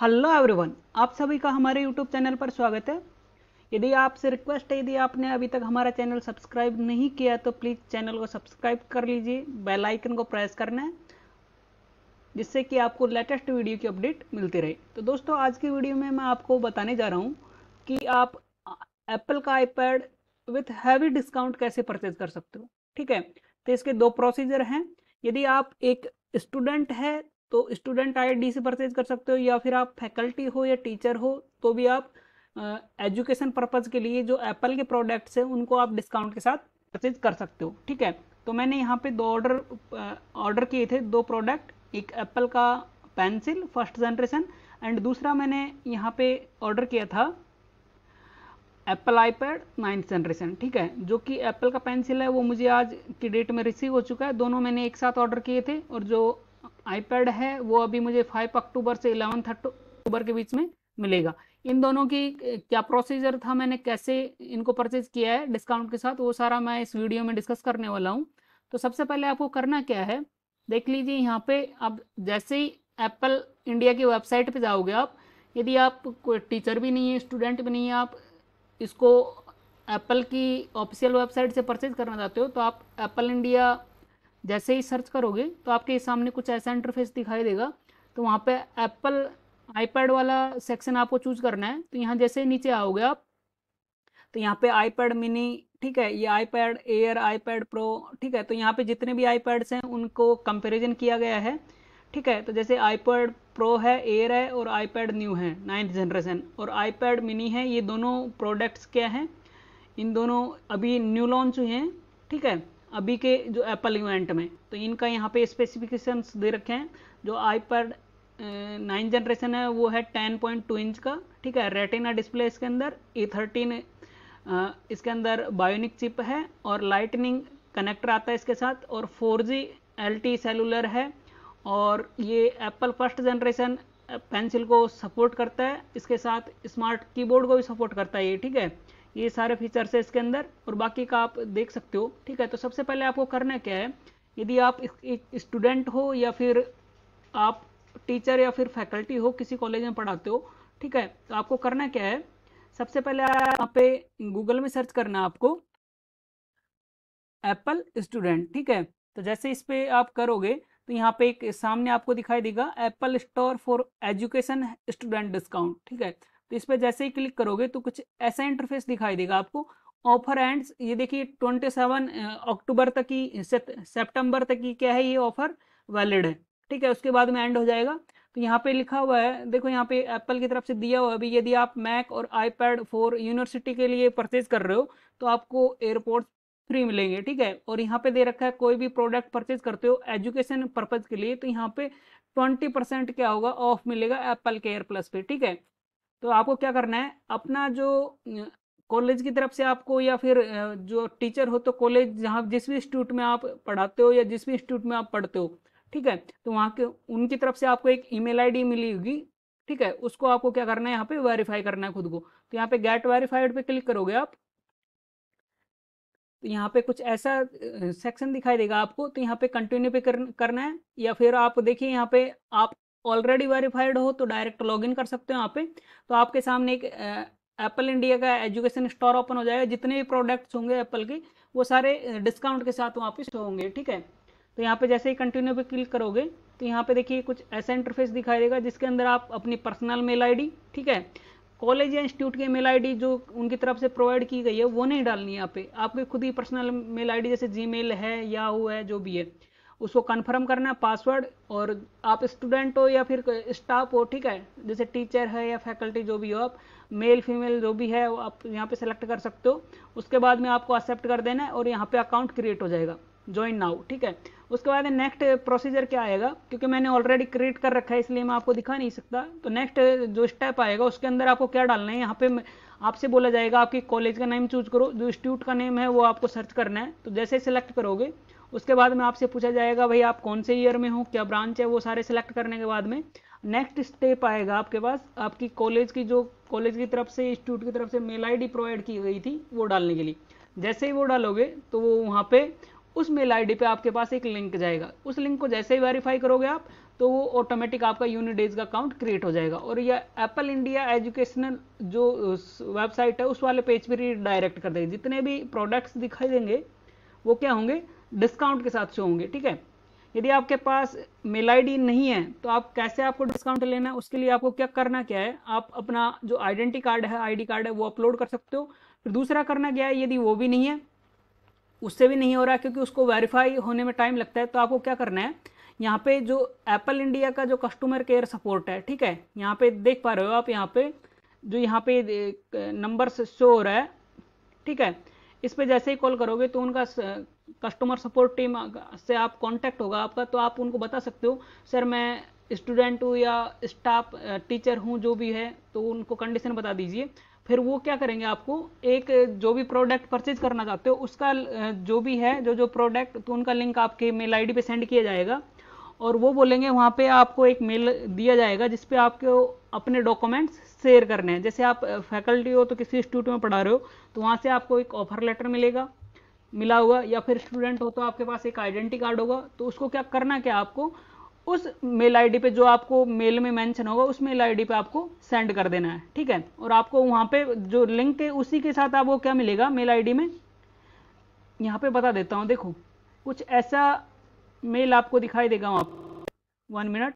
hello everyone आप सभी का हमारे यूट्यूब चैनल पर स्वागत है यदि आपसे रिक्वेस्ट है यदि आपने अभी तक हमारा चैनल सब्सक्राइब नहीं किया तो प्लीज़ चैनल को सब्सक्राइब कर लीजिए बेल आइकन को प्रेस करना है जिससे कि आपको लेटेस्ट वीडियो की अपडेट मिलती रहे तो दोस्तों आज की वीडियो में मैं आपको बताने जा रहा हूँ कि आप एप्पल का आईपैड विथ हैवी डिस्काउंट कैसे परचेज कर सकते हो ठीक है तो इसके दो प्रोसीजर हैं यदि आप एक स्टूडेंट है तो स्टूडेंट आई से परचेज कर सकते हो या फिर आप फैकल्टी हो या टीचर हो तो भी आप एजुकेशन uh, पर्पज़ के लिए जो एप्पल के प्रोडक्ट्स हैं उनको आप डिस्काउंट के साथ परचेज कर सकते हो ठीक है तो मैंने यहाँ पे दो ऑर्डर ऑर्डर किए थे दो प्रोडक्ट एक एप्पल का पेंसिल फर्स्ट जनरेशन एंड दूसरा मैंने यहाँ पे ऑर्डर किया था एप्पल आईपैड नाइन्थ जनरेशन ठीक है जो कि एप्पल का पेंसिल है वो मुझे आज की डेट में रिसीव हो चुका है दोनों मैंने एक साथ ऑर्डर किए थे और जो आईपैड है वो अभी मुझे फाइव अक्टूबर से इलेवंथ अक्टूबर के बीच में मिलेगा इन दोनों की क्या प्रोसीजर था मैंने कैसे इनको परचेज किया है डिस्काउंट के साथ वो सारा मैं इस वीडियो में डिस्कस करने वाला हूँ तो सबसे पहले आपको करना क्या है देख लीजिए यहाँ पे अब जैसे ही एप्पल इंडिया की वेबसाइट पे जाओगे आप यदि आप कोई टीचर भी नहीं है स्टूडेंट भी नहीं है आप इसको एप्पल की ऑफिशियल वेबसाइट से परचेज करना चाहते हो तो आप एप्पल इंडिया जैसे ही सर्च करोगे तो आपके सामने कुछ ऐसा इंटरफेस दिखाई देगा तो वहाँ पे एप्पल आईपैड वाला सेक्शन आपको चूज करना है तो यहाँ जैसे नीचे आओगे आप तो यहाँ पे आईपैड मिनी ठीक है ये आईपैड एयर आईपैड प्रो ठीक है तो यहाँ पे जितने भी आईपैड्स हैं उनको कंपेरिजन किया गया है ठीक है तो जैसे आईपैड प्रो है एयर है और आईपैड न्यू है नाइन्थ जनरेशन और आईपैड मिनी है ये दोनों प्रोडक्ट्स क्या हैं इन दोनों अभी न्यू लॉन्च हुए हैं ठीक है अभी के जो एप्पल इवेंट में तो इनका यहाँ पे स्पेसिफिकेशंस दे रखे हैं जो आईपैड नाइन जनरेशन है वो है 10.2 इंच का ठीक है रेटिना डिस्प्ले इसके अंदर ए थर्टीन इसके अंदर बायोनिक चिप है और लाइटनिंग कनेक्टर आता है इसके साथ और फोर जी सेलुलर है और ये एप्पल फर्स्ट जनरेशन पेंसिल को सपोर्ट करता है इसके साथ स्मार्ट कीबोर्ड को भी सपोर्ट करता है ये ठीक है ये सारे फीचर्स है इसके अंदर और बाकी का आप देख सकते हो ठीक है तो सबसे पहले आपको करना क्या है यदि आप एक स्टूडेंट हो या फिर आप टीचर या फिर फैकल्टी हो किसी कॉलेज में पढ़ाते हो ठीक है तो आपको करना क्या है सबसे पहले यहाँ पे गूगल में सर्च करना है आपको एप्पल स्टूडेंट ठीक है तो जैसे इस पे आप करोगे तो यहाँ पे एक सामने आपको दिखाई देगा Apple store for education student discount ठीक है तो इस पर जैसे ही क्लिक करोगे तो कुछ ऐसा इंटरफेस दिखाई देगा आपको ऑफर एंड्स ये देखिए ट्वेंटी सेवन अक्टूबर तक की सेप्टेम्बर तक की क्या है ये ऑफर वैलिड है ठीक है उसके बाद में एंड हो जाएगा तो यहाँ पे लिखा हुआ है देखो यहाँ पे एप्पल की तरफ से दिया हुआ है अभी यदि आप मैक और आईपैड फोर यूनिवर्सिटी के लिए परचेज कर रहे हो तो आपको एयरपोर्ट फ्री मिलेंगे ठीक है और यहाँ पे दे रखा है कोई भी प्रोडक्ट परचेज करते हो एजुकेशन पर्पज के लिए तो यहाँ पे ट्वेंटी परसेंट क्या होगा ऑफ मिलेगा एप्पल के एयर प्लस पे ठीक है तो आपको क्या करना है अपना जो कॉलेज की तरफ से आपको या फिर जो टीचर हो तो कॉलेज जहाँ जिस भी इंस्टीट्यूट में आप पढ़ाते हो या जिस भी इंस्टीट्यूट में आप पढ़ते हो ठीक है तो वहाँ के उनकी तरफ से आपको एक ईमेल आईडी मिली होगी ठीक है उसको आपको क्या करना है यहाँ पे वेरीफाई करना है खुद को तो यहाँ पे गेट वेरीफाइड पे क्लिक करोगे आप तो यहाँ पे कुछ ऐसा सेक्शन दिखाई देगा आपको तो यहाँ पे कंटिन्यू पे करना है या फिर आप देखिए यहाँ पे आप ऑलरेडी वेरीफाइड हो तो डायरेक्ट लॉगिन कर सकते हो यहाँ पे तो आपके सामने एक एप्पल इंडिया का एजुकेशन स्टोर ओपन हो जाएगा जितने भी प्रोडक्ट्स होंगे एप्पल के वो सारे डिस्काउंट के साथ वहाँ पे शो होंगे ठीक है तो यहाँ पे जैसे ही कंटिन्यू पे क्लिक करोगे तो यहाँ पे देखिए कुछ ऐसा इंटरफेस दिखाई देगा जिसके अंदर आप अपनी पर्सनल मेल आई ठीक है कॉलेज या इंस्टीट्यूट की मेल आई जो उनकी तरफ से प्रोवाइड की गई है वो नहीं डालनी है यहाँ पे आपकी खुद ही पर्सनल मेल आई जैसे जी है या है जो भी है उसको कन्फर्म करना पासवर्ड और आप स्टूडेंट हो या फिर स्टाफ हो ठीक है जैसे टीचर है या फैकल्टी जो भी हो आप मेल फीमेल जो भी है वो आप यहाँ पे सेलेक्ट कर सकते हो उसके बाद में आपको एक्सेप्ट कर देना है और यहाँ पे अकाउंट क्रिएट हो जाएगा ज्वाइन नाउ ठीक है उसके बाद नेक्स्ट प्रोसीजर क्या आएगा क्योंकि मैंने ऑलरेडी क्रिएट कर रखा है इसलिए मैं आपको दिखा नहीं सकता तो नेक्स्ट जो स्टेप आएगा उसके अंदर आपको क्या डालना है यहाँ पे आपसे बोला जाएगा आपके कॉलेज का नेम चूज करो जो इंस्टीट्यूट का नेम है वो आपको सर्च करना है तो जैसे सिलेक्ट करोगे उसके बाद में आपसे पूछा जाएगा भाई आप कौन से ईयर में हो क्या ब्रांच है वो सारे सेलेक्ट करने के बाद में नेक्स्ट स्टेप आएगा आपके पास आपकी कॉलेज की जो कॉलेज की तरफ से इंस्टीट्यूट की तरफ से मेल आईडी प्रोवाइड की गई थी वो डालने के लिए जैसे ही वो डालोगे तो वो वहाँ पे उस मेल आईडी पे आपके पास एक लिंक जाएगा उस लिंक को जैसे ही वेरीफाई करोगे आप तो वो ऑटोमेटिक आपका यूनिडेज का अकाउंट क्रिएट हो जाएगा और यह एप्पल इंडिया एजुकेशनल जो वेबसाइट है उस वाले पेज पर डायरेक्ट कर देगी जितने भी प्रोडक्ट्स दिखाई देंगे वो क्या होंगे डिस्काउंट के साथ शो होंगे ठीक है यदि आपके पास मेल आई नहीं है तो आप कैसे आपको डिस्काउंट लेना है उसके लिए आपको क्या करना क्या है आप अपना जो आइडेंटी कार्ड है आईडी कार्ड है वो अपलोड कर सकते हो फिर दूसरा करना क्या है यदि वो भी नहीं है उससे भी नहीं हो रहा है क्योंकि उसको वेरीफाई होने में टाइम लगता है तो आपको क्या करना है यहाँ पे जो एप्पल इंडिया का जो कस्टमर केयर सपोर्ट है ठीक है यहाँ पे देख पा रहे हो आप यहाँ पे जो यहाँ पे नंबर शो हो रहा है ठीक है इस पर जैसे ही कॉल करोगे तो उनका कस्टमर सपोर्ट टीम से आप कांटेक्ट होगा आपका तो आप उनको बता सकते हो सर मैं स्टूडेंट हूँ या स्टाफ टीचर हूँ जो भी है तो उनको कंडीशन बता दीजिए फिर वो क्या करेंगे आपको एक जो भी प्रोडक्ट परचेज करना चाहते हो उसका जो भी है जो जो प्रोडक्ट तो उनका लिंक आपके मेल आईडी पे सेंड किया जाएगा और वो बोलेंगे वहाँ पे आपको एक मेल दिया जाएगा जिसपे आपको अपने डॉक्यूमेंट्स शेयर करने हैं जैसे आप फैकल्टी हो तो किसी इंस्टीट्यूट में पढ़ा रहे हो तो वहाँ से आपको एक ऑफर लेटर मिलेगा मिला हुआ या फिर स्टूडेंट हो तो आपके पास एक आइडेंटिटी कार्ड होगा तो उसको क्या करना क्या आपको उस मेल आईडी पे जो आपको मेल में मेंशन होगा उस मेल आईडी पे आपको सेंड कर देना है ठीक है और आपको वहां पे जो लिंक है उसी के साथ आपको क्या मिलेगा मेल आईडी में यहाँ पे बता देता हूँ देखो कुछ ऐसा मेल आपको दिखाई देगा वहां वन मिनट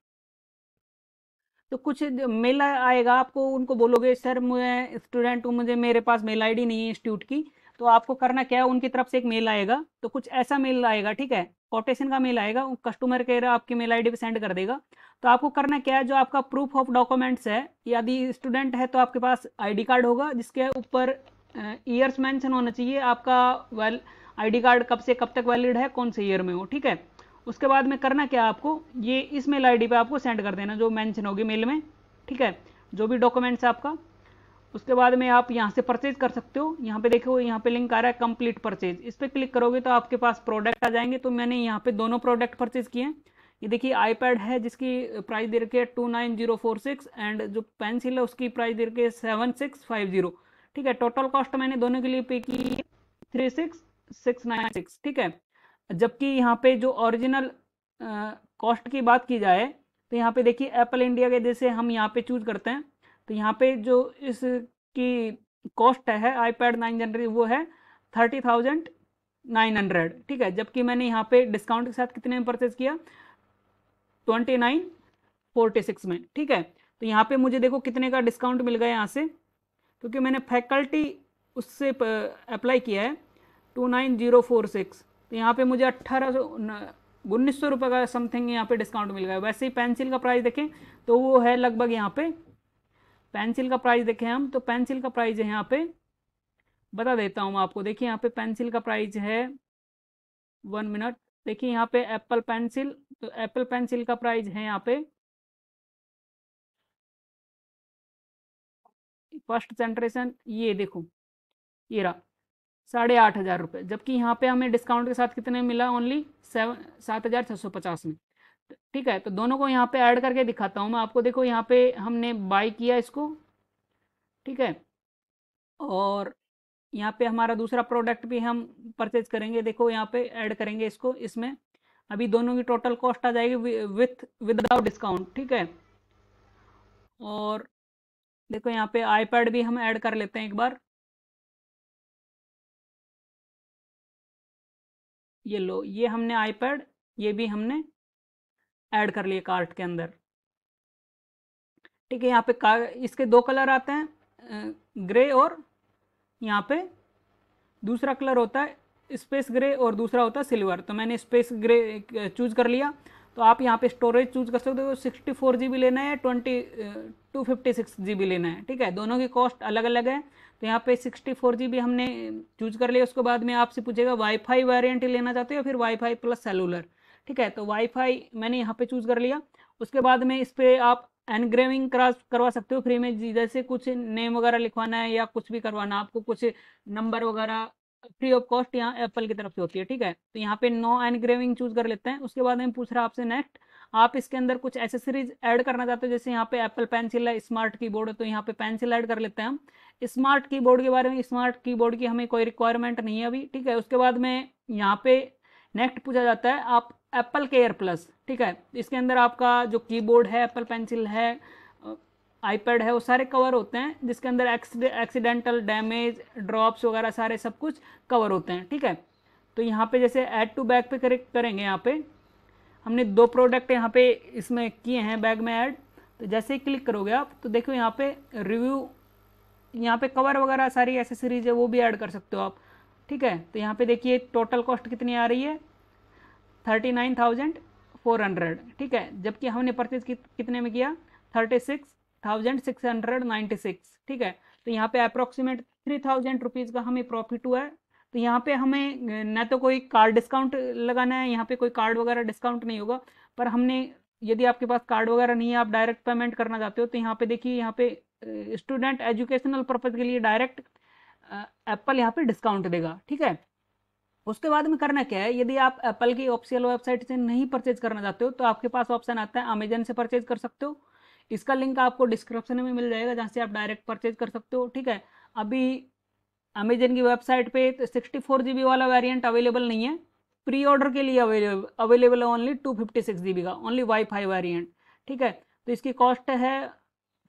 तो कुछ मेल आएगा आपको उनको बोलोगे सर मैं स्टूडेंट हूँ मुझे मेरे पास मेल आई नहीं है इंस्टीट्यूट की तो आपको करना क्या है उनकी तरफ से एक मेल आएगा तो कुछ ऐसा मेल आएगा ठीक है कोटेशन का मेल आएगा कस्टमर केयर आपकी मेल आईडी पे सेंड कर देगा तो आपको करना क्या है जो आपका प्रूफ ऑफ डॉक्यूमेंट्स है यदि स्टूडेंट है तो आपके पास आईडी कार्ड होगा जिसके ऊपर ईयर्स मैंशन होना चाहिए आपका वेल आई कार्ड कब से कब तक वैलिड है कौन से ईयर में हो ठीक है उसके बाद में करना क्या आपको ये इस मेल आई पे आपको सेंड कर देना जो मैंशन होगी मेल में ठीक है जो भी डॉक्यूमेंट्स आपका उसके बाद में आप यहाँ से परचेज कर सकते हो यहाँ पे देखो यहाँ पे लिंक आ रहा है कंप्लीट परचेज इस पर क्लिक करोगे तो आपके पास प्रोडक्ट आ जाएंगे तो मैंने यहाँ पे दोनों प्रोडक्ट परचेज किए हैं ये देखिए आईपैड है जिसकी प्राइस दे रखी है two nine zero four six and जो पेंसिल है उसकी प्राइस दे रखी है सेवन सिक्स फाइव जीरो ठीक है टोटल कॉस्ट मैंने दोनों के लिए पे की three six six nine six ठीक है जबकि यहाँ पे जो ओरिजिनल कॉस्ट की बात की जाए तो यहाँ पे देखिए एप्पल इंडिया के जैसे हम यहाँ पे चूज करते हैं तो यहाँ पे जो इसकी कॉस्ट है आईपैड नाइन जनरी वो है थर्टी थाउजेंड नाइन हंड्रेड ठीक है जबकि मैंने यहाँ पे डिस्काउंट के साथ कितने में परचेज किया ट्वेंटी नाइन फोर्टी सिक्स में ठीक है तो यहाँ पे मुझे देखो कितने का डिस्काउंट मिल गया यहाँ से क्योंकि मैंने फैकल्टी उससे अप्लाई किया है two nine zero four six तो यहाँ पे मुझे अट्ठारह सौ उन्नीस सौ रुपये का समथिंग यहाँ पे डिस्काउंट मिल गया वैसे ही पेंसिल का प्राइस देखें तो वो है लगभग यहाँ पे पेंसिल का प्राइस देखें हम तो पेंसिल का प्राइस है यहाँ पे बता देता हूँ मैं आपको देखिए यहाँ पे पेंसिल का प्राइस है वन मिनट देखिए यहाँ पे एप्पल पेंसिल तो एप्पल पेंसिल का प्राइस है यहाँ पे फर्स्ट जनरेशन ये देखो ये रहा साढ़े आठ हज़ार रुपये जबकि यहाँ पे हमें डिस्काउंट के साथ कितने मिला ओनली सेवन सात हज़ार छः सौ पचास में ठीक है तो दोनों को यहाँ पे ऐड करके दिखाता हूँ मैं आपको देखो यहाँ पे हमने बाई किया इसको ठीक है और यहाँ पे हमारा दूसरा प्रोडक्ट भी हम परचेज करेंगे देखो यहाँ पे ऐड करेंगे इसको इसमें अभी दोनों की टोटल कॉस्ट आ जाएगी विथ विदाउट डिस्काउंट ठीक है और देखो यहाँ पे आईपैड भी हम ऐड कर लेते हैं एक बार ये लो ये हमने आईपैड ये भी हमने ऐड कर लिए कार्ट के अंदर ठीक है यहाँ पे इसके दो कलर आते हैं ग्रे और यहाँ पे दूसरा कलर होता है स्पेस ग्रे और दूसरा होता है सिल्वर तो मैंने स्पेस ग्रे चूज कर लिया तो आप यहाँ पे स्टोरेज चूज कर सकते हो सिक्सटी फोर जी लेना है twenty two fifty six G लेना है ठीक है दोनों की कॉस्ट अलग अलग है तो यहाँ पे सिक्सटी फोर जी हमने चूज कर लिया उसके बाद में आपसे पूछेगा वाईफाई वारंटी लेना चाहते हो फिर वाईफाई प्लस सेलुलर ठीक है तो वाईफाई मैंने यहाँ पे चूज़ कर लिया उसके बाद में इस पर आप एनग्रेविंग करा करवा सकते हो फ्री में जैसे कुछ नेम वगैरह लिखवाना है या कुछ भी करवाना आपको कुछ नंबर वगैरह फ्री ऑफ कॉस्ट यहाँ एप्पल की तरफ से होती है ठीक है तो यहाँ पे नो एनग्रेविंग चूज कर लेते हैं उसके बाद में पूछ रहा है आपसे नेक्स्ट आप इसके अंदर कुछ एसेसरीज ऐड करना चाहते हो जैसे यहाँ पे एप्पल पेंसिल है स्मार्ट कीबोर्ड है तो यहाँ पे पेंसिल ऐड कर लेते हैं हम स्मार्ट कीबोर्ड के बारे में स्मार्ट कीबोर्ड की हमें कोई रिक्वायरमेंट नहीं है अभी ठीक है उसके बाद में यहाँ पे नेक्स्ट पूछा जाता है आप एप्पल केयर प्लस ठीक है इसके अंदर आपका जो कीबोर्ड है एप्पल पेंसिल है आईपैड है वो सारे कवर होते हैं जिसके अंदर एक्सीडेंटल डैमेज ड्रॉप्स वगैरह सारे सब कुछ कवर होते हैं ठीक है तो यहाँ पे जैसे ऐड टू बैग पे करे, करेंगे यहाँ पे हमने दो प्रोडक्ट यहाँ पे इसमें किए हैं बैग में ऐड तो जैसे ही क्लिक करोगे आप तो देखो यहाँ पे रिव्यू यहाँ पे कवर वगैरह सारी एसेसरीज है वो भी ऐड कर सकते हो आप ठीक है तो यहाँ पे देखिए टोटल कॉस्ट कितनी आ रही है thirty nine thousand four hundred ठीक है जबकि हमने परचेज कितने में किया thirty six thousand six hundred ninety six ठीक है तो यहाँ पे अप्रोक्सीमेट थ्री थाउजेंड रुपीज़ का हमें प्रॉफिट हुआ है तो यहाँ पे हमें ना तो कोई कार्ड डिस्काउंट लगाना है यहाँ पे कोई कार्ड वगैरह डिस्काउंट नहीं होगा पर हमने यदि आपके पास कार्ड वगैरह नहीं है आप डायरेक्ट पेमेंट करना चाहते हो तो यहाँ पे देखिए यहाँ पे स्टूडेंट एजुकेशनल पर्पज़ के लिए डायरेक्ट एप्पल यहाँ पे डिस्काउंट देगा ठीक है उसके बाद में करना क्या है यदि आप एप्पल की ऑफिशियल वेबसाइट से नहीं परचेज करना चाहते हो तो आपके पास ऑप्शन आता है अमेजन से परचेज कर सकते हो इसका लिंक आपको डिस्क्रिप्शन में मिल जाएगा जहाँ से आप डायरेक्ट परचेज कर सकते हो ठीक है अभी अमेजन की वेबसाइट पे सिक्सटी फोर जी वाला वेरियंट अवेलेबल नहीं है प्री ऑर्डर के लिए अवेलेबल अवेलेबल है only two fifty six G का ओनली वाई फाई वेरियंट ठीक है तो इसकी कॉस्ट है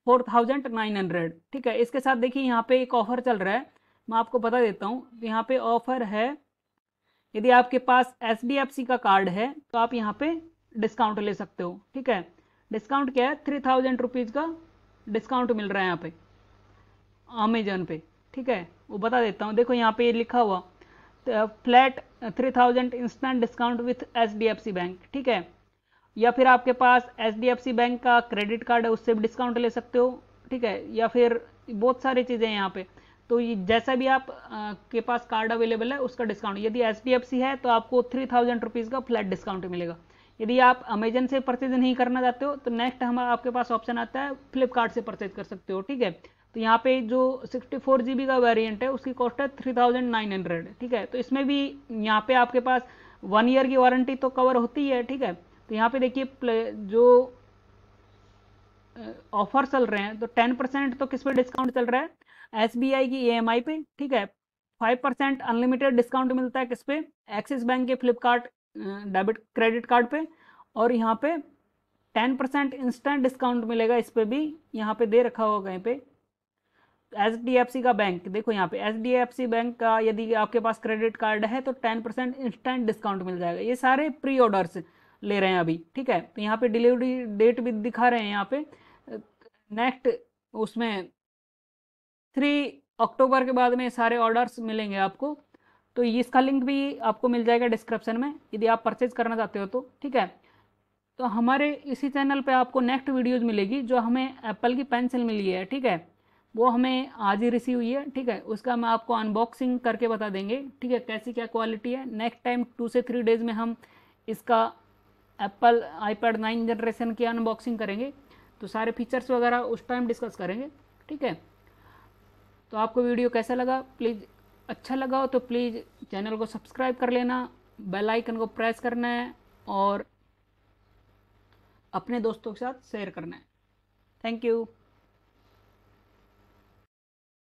फोर थाउजेंड नाइन हंड्रेड ठीक है इसके साथ देखिए यहाँ पे एक ऑफर चल रहा है मैं आपको बता देता हूँ यहाँ पे ऑफर है यदि आपके पास एच का कार्ड है तो आप यहाँ पे डिस्काउंट ले सकते हो ठीक है डिस्काउंट क्या है थ्री थाउजेंड रुपीज़ का डिस्काउंट मिल रहा है यहाँ पे अमेजन पे ठीक है वो बता देता हूँ देखो यहाँ पे ये लिखा हुआ flat three thousand instant discount with H bank ठीक है या फिर आपके पास एच बैंक का क्रेडिट कार्ड है उससे भी डिस्काउंट ले सकते हो ठीक है या फिर बहुत सारी चीज़ें यहाँ पे तो ये जैसा भी आप आ, के पास कार्ड अवेलेबल है उसका डिस्काउंट यदि एच है तो आपको थ्री थाउजेंड रुपीज़ का फ्लैट डिस्काउंट मिलेगा यदि आप अमेजन से परचेज नहीं करना चाहते हो तो नेक्स्ट हमारा आपके पास ऑप्शन आता है फ्लिपकार्ट से परचेज कर सकते हो ठीक है तो यहाँ पे जो सिक्सटी फोर जी बी का वेरियंट है उसकी कॉस्ट है थ्री थाउजेंड नाइन हंड्रेड ठीक है तो इसमें भी यहाँ पे आपके पास वन ईयर की वारंटी तो कवर होती है ठीक है तो यहाँ पे देखिए जो ऑफर चल रहे हैं तो टेन परसेंट तो किस पे डिस्काउंट चल रहा है एस की ई पे ठीक है फाइव परसेंट अनलिमिटेड डिस्काउंट मिलता है किस पे एक्सिस बैंक के फ्लिपकार्ट डेबिट क्रेडिट कार्ड पे और यहाँ पे टेन परसेंट इंस्टेंट डिस्काउंट मिलेगा इस पर भी यहाँ पे दे रखा होगा कहीं पे एच का बैंक देखो यहाँ पे एच बैंक का यदि आपके पास क्रेडिट कार्ड है तो टेन परसेंट इंस्टेंट डिस्काउंट मिल जाएगा ये सारे प्री ऑर्डर्स ले रहे हैं अभी ठीक है तो यहाँ पे डिलीवरी डेट भी दिखा रहे हैं यहाँ पे नेक्स्ट उसमें थ्री अक्टूबर के बाद में सारे ऑर्डर्स मिलेंगे आपको तो इसका लिंक भी आपको मिल जाएगा डिस्क्रिप्शन में यदि आप परचेज करना चाहते हो तो ठीक है तो हमारे इसी चैनल पे आपको नेक्स्ट वीडियोज मिलेगी जो हमें एप्पल की पेंसिल मिली है ठीक है वो हमें आज ही रिसीव हुई है ठीक है उसका हम आपको अनबॉक्सिंग करके बता देंगे ठीक है कैसी क्या क्वालिटी है नेक्स्ट टाइम टू से थ्री डेज़ में हम इसका एप्पल आईपैड नाइन जनरेशन की अनबॉक्सिंग करेंगे तो सारे फीचर्स वगैरह उस टाइम डिस्कस करेंगे ठीक है तो आपको वीडियो कैसा लगा प्लीज़ अच्छा लगा हो तो प्लीज़ चैनल को सब्सक्राइब कर लेना बेल आइकन को प्रेस करना है और अपने दोस्तों के साथ शेयर करना है थैंक यू